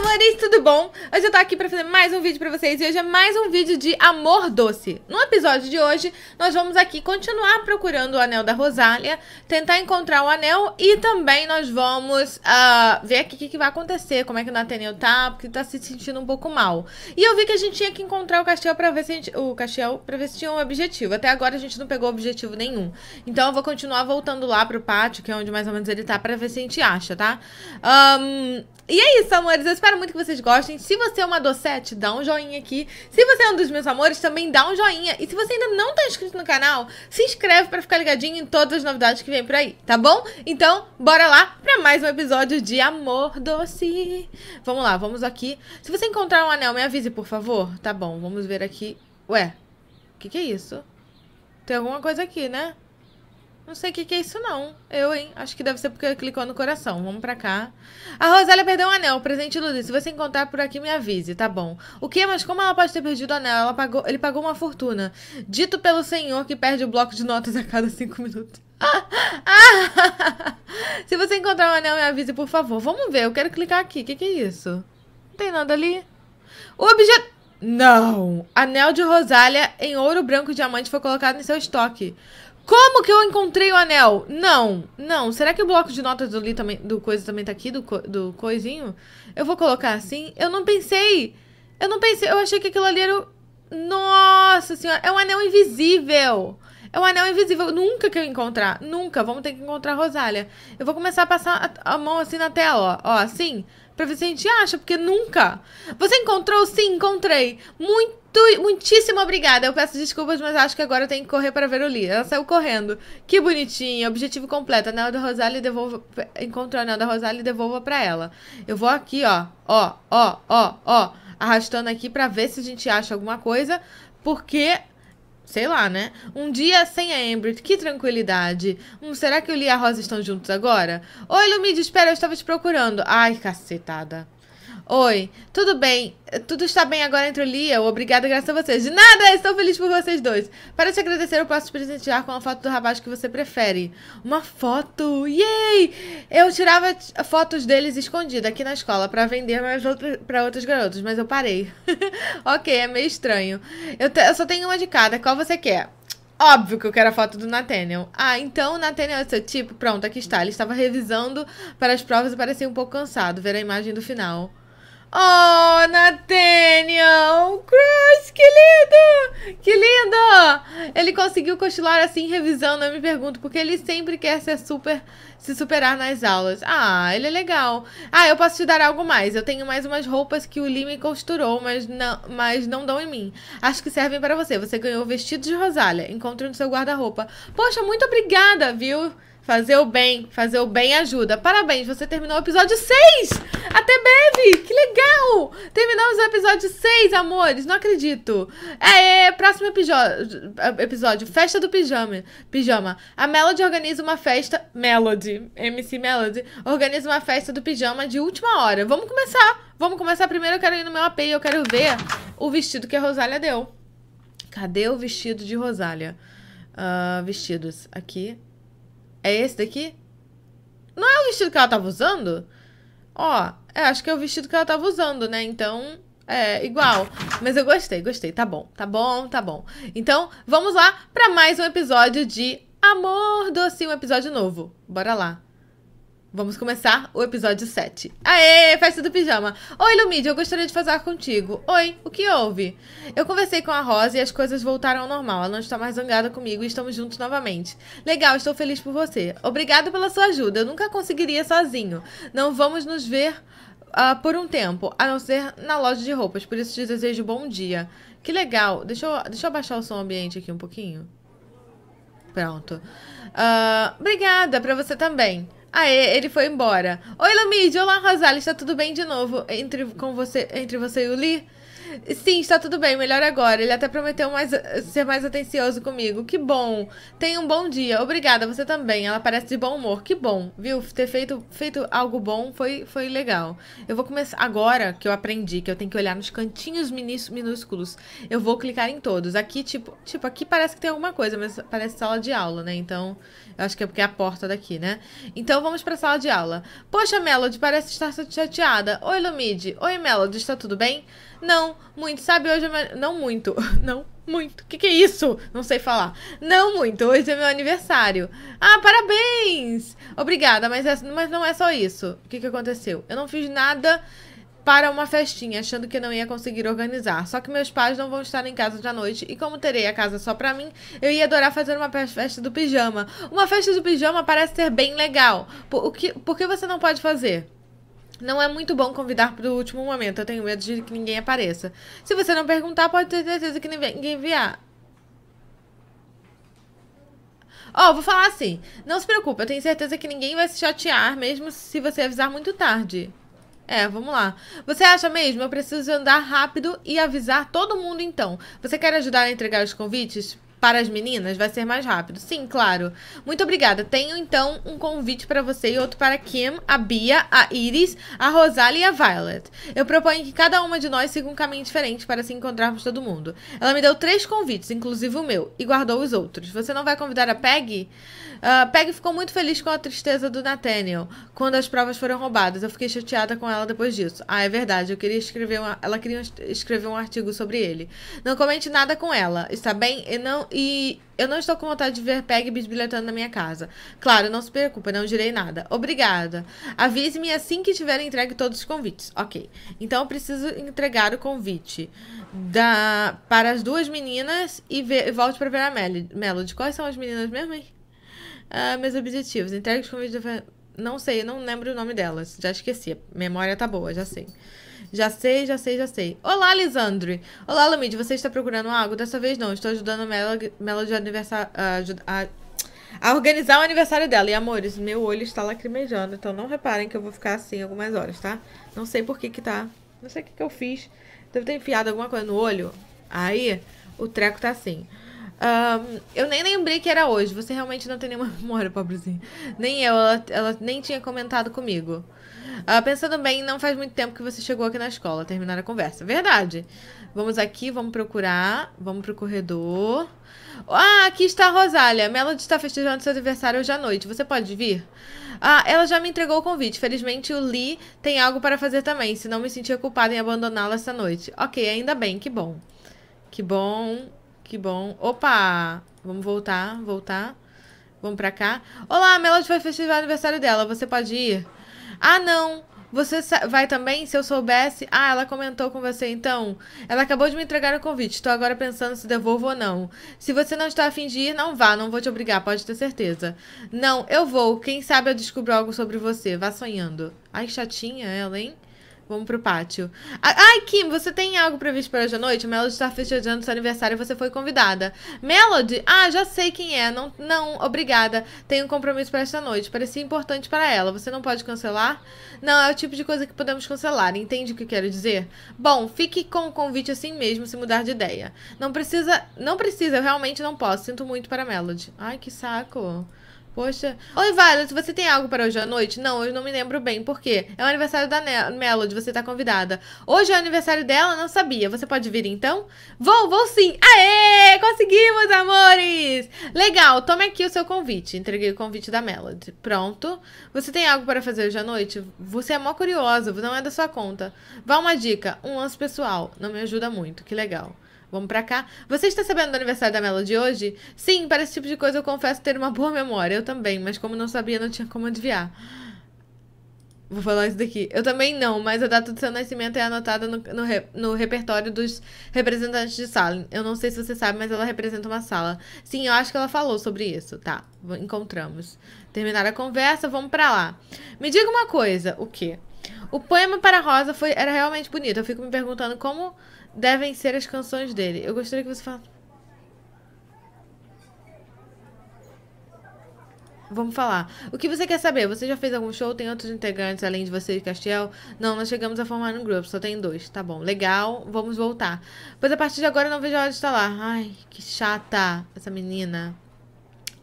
amores, tudo bom? Hoje eu tô aqui pra fazer mais um vídeo pra vocês e hoje é mais um vídeo de amor doce. No episódio de hoje, nós vamos aqui continuar procurando o anel da Rosália, tentar encontrar o anel e também nós vamos uh, ver aqui o que, que, vai acontecer, como é que o Nathaniel tá, porque tá se sentindo um pouco mal. E eu vi que a gente tinha que encontrar o castelo pra ver se gente, o castelo pra ver se tinha um objetivo. Até agora a gente não pegou objetivo nenhum. Então eu vou continuar voltando lá pro pátio, que é onde mais ou menos ele tá, pra ver se a gente acha, tá? Um, e é isso, amores. Eu espero muito que vocês gostem. Se você é uma docete, dá um joinha aqui. Se você é um dos meus amores, também dá um joinha. E se você ainda não tá inscrito no canal, se inscreve para ficar ligadinho em todas as novidades que vem por aí, tá bom? Então, bora lá para mais um episódio de Amor Doce. Vamos lá, vamos aqui. Se você encontrar um anel, me avise, por favor. Tá bom, vamos ver aqui. Ué, o que, que é isso? Tem alguma coisa aqui, né? Não sei o que, que é isso, não. Eu, hein? Acho que deve ser porque clicou no coração. Vamos pra cá. A Rosália perdeu um anel. Presente Lulu. Se você encontrar por aqui, me avise, tá bom. O que? Mas como ela pode ter perdido o anel? Ela pagou, ele pagou uma fortuna. Dito pelo senhor que perde o bloco de notas a cada cinco minutos. Ah, se você encontrar um anel, me avise, por favor. Vamos ver. Eu quero clicar aqui. O que, que é isso? Não tem nada ali. O objeto... Não! Anel de Rosália em ouro branco e diamante foi colocado em seu estoque. Como que eu encontrei o anel? Não, não. Será que o bloco de notas do Li também, do coisa também tá aqui, do, co, do coisinho? Eu vou colocar assim? Eu não pensei. Eu não pensei. Eu achei que aquilo ali era o... Nossa senhora, é um anel invisível. É um anel invisível. Nunca que eu encontrar. Nunca. Vamos ter que encontrar a Rosália. Eu vou começar a passar a, a mão assim na tela, ó. Ó, assim. Pra ver se a gente acha, porque nunca. Você encontrou? Sim, encontrei. Muito. Muitíssimo obrigada. Eu peço desculpas, mas acho que agora tem que correr para ver o Lee. Ela saiu correndo. Que bonitinha. Objetivo completo. Anel da Rosália devolva. Encontrou a anel da Rosália e devolva para ela. Eu vou aqui, ó. Ó, ó, ó, ó. Arrastando aqui para ver se a gente acha alguma coisa. Porque Sei lá, né? Um dia sem a Embrit, que tranquilidade. Hum, será que eu li e a Rosa estão juntos agora? Oi, Lumide, espera, eu estava te procurando. Ai, cacetada. Oi, tudo bem? Tudo está bem agora entre o Lia? Obrigada, graças a vocês. De nada, estou feliz por vocês dois. Para te agradecer, eu posso te presentear com a foto do rapaz que você prefere. Uma foto! Yay! Eu tirava fotos deles escondida aqui na escola para vender para outros garotos, mas eu parei. ok, é meio estranho. Eu, eu só tenho uma de cada. Qual você quer? Óbvio que eu quero a foto do Nathaniel. Ah, então o Nathaniel é seu tipo? Pronto, aqui está. Ele estava revisando para as provas e parecia um pouco cansado ver a imagem do final. Oh, Nathaniel! Crush, que lindo! Que lindo! Ele conseguiu cochilar assim revisando, eu me pergunto, porque ele sempre quer ser super, se superar nas aulas. Ah, ele é legal. Ah, eu posso te dar algo mais. Eu tenho mais umas roupas que o Lee me costurou, mas não, mas não dão em mim. Acho que servem para você. Você ganhou o vestido de Rosália. Encontre no seu guarda-roupa. Poxa, muito obrigada, viu? Fazer o bem, fazer o bem ajuda. Parabéns, você terminou o episódio 6! Até breve! Que legal! Terminamos o episódio 6, amores! Não acredito! É, é próximo episódio, festa do pijama. Pijama. A Melody organiza uma festa... Melody, MC Melody, organiza uma festa do pijama de última hora. Vamos começar! Vamos começar primeiro, eu quero ir no meu AP e eu quero ver o vestido que a Rosália deu. Cadê o vestido de Rosália? Uh, vestidos. Aqui. É esse daqui? Não é o vestido que ela tava usando? Ó, é, acho que é o vestido que ela tava usando, né? Então, é, igual. Mas eu gostei, gostei. Tá bom, tá bom, tá bom. Então, vamos lá para mais um episódio de Amor Doce, um episódio novo. Bora lá. Vamos começar o episódio 7. Aê, festa do pijama. Oi, Lumide, eu gostaria de falar contigo. Oi, o que houve? Eu conversei com a Rosa e as coisas voltaram ao normal. Ela não está mais zangada comigo e estamos juntos novamente. Legal, estou feliz por você. Obrigado pela sua ajuda. Eu nunca conseguiria sozinho. Não vamos nos ver uh, por um tempo, a não ser na loja de roupas. Por isso te desejo bom dia. Que legal. Deixa eu, deixa eu abaixar o som ambiente aqui um pouquinho. Pronto. Uh, obrigada para você também. Aê, ele foi embora. Oi, Lamide. Olá, Rosales. Tá tudo bem de novo entre, com você, entre você e o Lee? Sim, está tudo bem, melhor agora. Ele até prometeu mais, ser mais atencioso comigo. Que bom. Tenha um bom dia. Obrigada, você também. Ela parece de bom humor. Que bom, viu? Ter feito, feito algo bom foi, foi legal. Eu vou começar. Agora que eu aprendi que eu tenho que olhar nos cantinhos minúsculos, eu vou clicar em todos. Aqui, tipo, tipo, aqui parece que tem alguma coisa, mas parece sala de aula, né? Então, eu acho que é porque é a porta daqui, né? Então vamos pra sala de aula. Poxa, Melody, parece estar chateada. Oi, Lumide. Oi, Melody, está tudo bem? Não, muito, sabe? Hoje é Não muito. Não muito. O que, que é isso? Não sei falar. Não muito. Hoje é meu aniversário. Ah, parabéns! Obrigada, mas, é... mas não é só isso. O que, que aconteceu? Eu não fiz nada para uma festinha, achando que não ia conseguir organizar. Só que meus pais não vão estar em casa de noite e como terei a casa só para mim, eu ia adorar fazer uma festa do pijama. Uma festa do pijama parece ser bem legal. Por, o que, por que você não pode fazer? Não é muito bom convidar pro último momento. Eu tenho medo de que ninguém apareça. Se você não perguntar, pode ter certeza que ninguém enviar. Ó, oh, vou falar assim. Não se preocupe, eu tenho certeza que ninguém vai se chatear, mesmo se você avisar muito tarde. É, vamos lá. Você acha mesmo? Eu preciso andar rápido e avisar todo mundo então. Você quer ajudar a entregar os convites? para as meninas vai ser mais rápido. Sim, claro. Muito obrigada. Tenho então um convite para você e outro para a Kim, a Bia, a Iris, a Rosália e a Violet. Eu proponho que cada uma de nós siga um caminho diferente para se encontrarmos todo mundo. Ela me deu três convites, inclusive o meu, e guardou os outros. Você não vai convidar a Peg? Uh, ah, Peg ficou muito feliz com a tristeza do Nathaniel quando as provas foram roubadas. Eu fiquei chateada com ela depois disso. Ah, é verdade. Eu queria escrever uma... Ela queria escrever um artigo sobre ele. Não comente nada com ela, está bem? E não e eu não estou com vontade de ver PEG bisbilhotando na minha casa. Claro, não se preocupe, não direi nada. Obrigada. Avise-me assim que tiver entregue todos os convites. Ok. Então eu preciso entregar o convite da para as duas meninas e, ver, e volte para ver a Melody. Quais são as meninas mesmo, hein? Uh, meus objetivos. Entregue os convites da não sei, não lembro o nome dela. Já esqueci. Memória tá boa, já sei. Já sei, já sei, já sei. Olá, Lisandre. Olá, Lamid. Você está procurando algo? Dessa vez não. Estou ajudando a Melody, aniversário, a, a, a, organizar o aniversário dela. E, amores, meu olho está lacrimejando. Então, não reparem que eu vou ficar assim algumas horas, tá? Não sei por que que tá. Não sei o que que eu fiz. deve ter enfiado alguma coisa no olho. Aí, o treco tá assim. Um, eu nem lembrei que era hoje. Você realmente não tem nenhuma memória, pobrezinha. Nem eu, ela, ela nem tinha comentado comigo. Uh, pensando bem, não faz muito tempo que você chegou aqui na escola. Terminar a conversa. Verdade. Vamos aqui, vamos procurar. Vamos pro corredor. Ah, aqui está a Rosália. Melody está festejando seu aniversário hoje à noite. Você pode vir? Ah, ela já me entregou o convite. Felizmente, o Lee tem algo para fazer também. Senão, me sentia culpada em abandoná-la essa noite. Ok, ainda bem. Que bom. Que bom. Que bom. Opa! Vamos voltar, voltar. Vamos pra cá. Olá, a Melody vai festejar o aniversário dela. Você pode ir? Ah, não. Você vai também? Se eu soubesse. Ah, ela comentou com você então. Ela acabou de me entregar o convite. Estou agora pensando se devolvo ou não. Se você não está afim de ir, não vá. Não vou te obrigar, pode ter certeza. Não, eu vou. Quem sabe eu descubro algo sobre você. Vá sonhando. Ai, chatinha ela, hein? Vamos pro pátio. Ai, Kim, você tem algo previsto para hoje à noite? Melody está festejando seu aniversário e você foi convidada. Melody? Ah, já sei quem é. Não, não obrigada. Tenho um compromisso para esta noite. Parecia importante para ela. Você não pode cancelar? Não, é o tipo de coisa que podemos cancelar. Entende o que quero dizer? Bom, fique com o convite assim mesmo, se mudar de ideia. Não precisa... Não precisa, eu realmente não posso. Sinto muito para Melody. Ai, que saco. Poxa. Oi, Violet, você tem algo para hoje à noite? Não, eu não me lembro bem. Por quê? É o aniversário da ne Melody, você tá convidada. Hoje é o aniversário dela, não sabia. Você pode vir então? Vou, vou sim. Aê! Conseguimos, amores! Legal, tome aqui o seu convite. Entreguei o convite da Melody. Pronto. Você tem algo para fazer hoje à noite? Você é mó curiosa, não é da sua conta. Vá uma dica: um lance pessoal. Não me ajuda muito. Que legal. Vamos pra cá. Você está sabendo do aniversário da Mela de hoje? Sim, para esse tipo de coisa eu confesso ter uma boa memória. Eu também, mas como não sabia, não tinha como adivinhar. Vou falar isso daqui. Eu também não, mas a data do seu nascimento é anotada no, no, no, repertório dos representantes de sala. Eu não sei se você sabe, mas ela representa uma sala. Sim, eu acho que ela falou sobre isso. Tá, encontramos. Terminar a conversa, vamos para lá. Me diga uma coisa. O quê? O poema para Rosa foi, era realmente bonito. Eu fico me perguntando como devem ser as canções dele. Eu gostaria que você falasse. Vamos falar. O que você quer saber? Você já fez algum show? Tem outros integrantes além de você e Castiel? Não, nós chegamos a formar um grupo, só tem dois. Tá bom, legal, vamos voltar. Pois a partir de agora não vejo a hora de estar lá. Ai, que chata essa menina.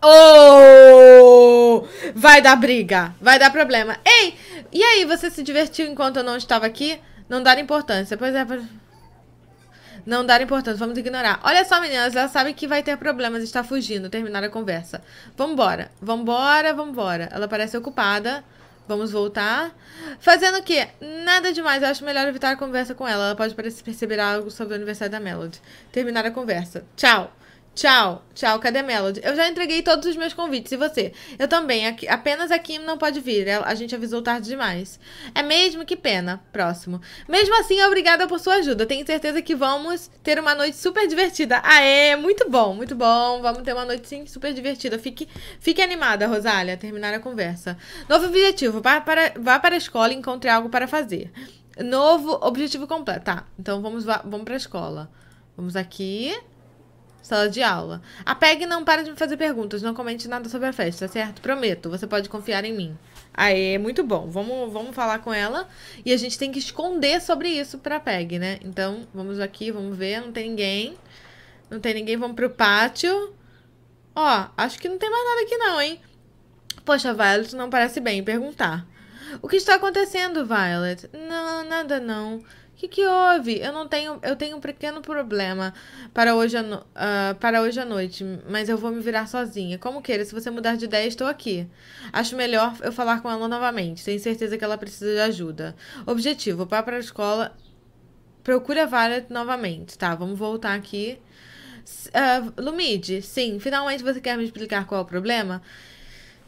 Oh! Vai dar briga, vai dar problema. Ei, e aí, você se divertiu enquanto eu não estava aqui? Não dar importância. Pois é, não dar importância, vamos ignorar. Olha só, meninas, ela sabe que vai ter problemas, está fugindo, terminar a conversa. Vambora, vambora, vambora. Ela parece ocupada. Vamos voltar. Fazendo o quê? Nada demais. Eu acho melhor evitar a conversa com ela. Ela pode perceber algo sobre o aniversário da Melody. Terminar a conversa. Tchau. Tchau, tchau, cadê Melody? Eu já entreguei todos os meus convites, e você? Eu também, aqui, apenas a Kim não pode vir, a gente avisou tarde demais. É mesmo? Que pena. Próximo. Mesmo assim, obrigada por sua ajuda, tenho certeza que vamos ter uma noite super divertida. Aê, muito bom, muito bom, vamos ter uma noite sim super divertida. Fique, fique animada, Rosália, terminar a conversa. Novo objetivo, vá para, vá para a escola e encontre algo para fazer. Novo objetivo completo, tá, então vamos, vamos para a escola. Vamos aqui... Sala de aula. A PEG não para de me fazer perguntas, não comente nada sobre a festa, certo? Prometo, você pode confiar em mim. Aí, muito bom. Vamos, vamos falar com ela. E a gente tem que esconder sobre isso pra PEG, né? Então, vamos aqui, vamos ver. Não tem ninguém. Não tem ninguém. Vamos pro pátio. Ó, acho que não tem mais nada aqui não, hein? Poxa, Violet não parece bem perguntar. O que está acontecendo, Violet? Não, nada não. O que, que houve? Eu não tenho. Eu tenho um pequeno problema para hoje, no, uh, para hoje à noite, mas eu vou me virar sozinha. Como queira, se você mudar de ideia, estou aqui. Acho melhor eu falar com ela novamente. Tenho certeza que ela precisa de ajuda. Objetivo: vá para a escola. Procura a Violet novamente, tá? Vamos voltar aqui. Uh, Lumide, sim, finalmente você quer me explicar qual é o problema?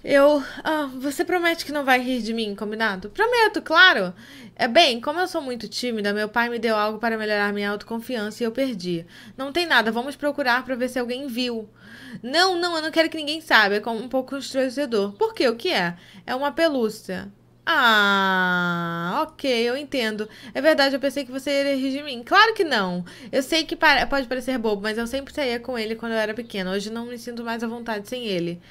Eu. Ah, você promete que não vai rir de mim, combinado? Prometo, claro! É bem, como eu sou muito tímida, meu pai me deu algo para melhorar minha autoconfiança e eu perdi. Não tem nada, vamos procurar para ver se alguém viu. Não, não, eu não quero que ninguém saiba. É um pouco constrangedor. Por quê? O que é? É uma pelúcia. Ah, ok, eu entendo. É verdade, eu pensei que você iria rir de mim. Claro que não. Eu sei que pode parecer bobo, mas eu sempre saía com ele quando eu era pequena. Hoje não me sinto mais à vontade sem ele.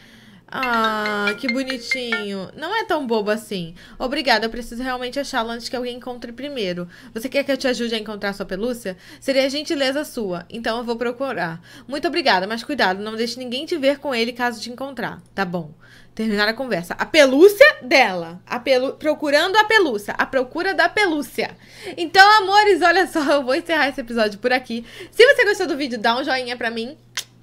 Ah, que bonitinho. Não é tão bobo assim. Obrigada, eu preciso realmente achá-lo antes que alguém encontre primeiro. Você quer que eu te ajude a encontrar sua pelúcia? Seria gentileza sua, então eu vou procurar. Muito obrigada, mas cuidado, não deixe ninguém te ver com ele caso te encontrar. Tá bom. Terminar a conversa. A pelúcia dela. A pelu... Procurando a pelúcia. A procura da pelúcia. Então, amores, olha só, eu vou encerrar esse episódio por aqui. Se você gostou do vídeo, dá um joinha pra mim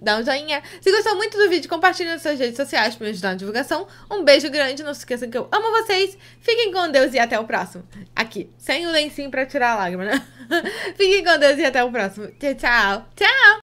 dá um joinha. Se gostou muito do vídeo, compartilhe nas suas redes sociais para me ajudar na divulgação. Um beijo grande, não se esqueçam que eu amo vocês. Fiquem com Deus e até o próximo. Aqui, sem o lencinho para tirar a lágrima, né? Fiquem com Deus e até o próximo. Tchau, tchau. Tchau!